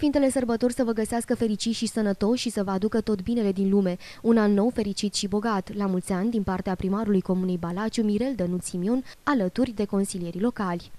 Sfintele sărbători să vă găsească fericiți și sănătoși și să vă aducă tot binele din lume. Un an nou fericit și bogat, la mulți ani din partea primarului Comunei Balaciu, Mirel Dănuț Simion, alături de consilierii locali.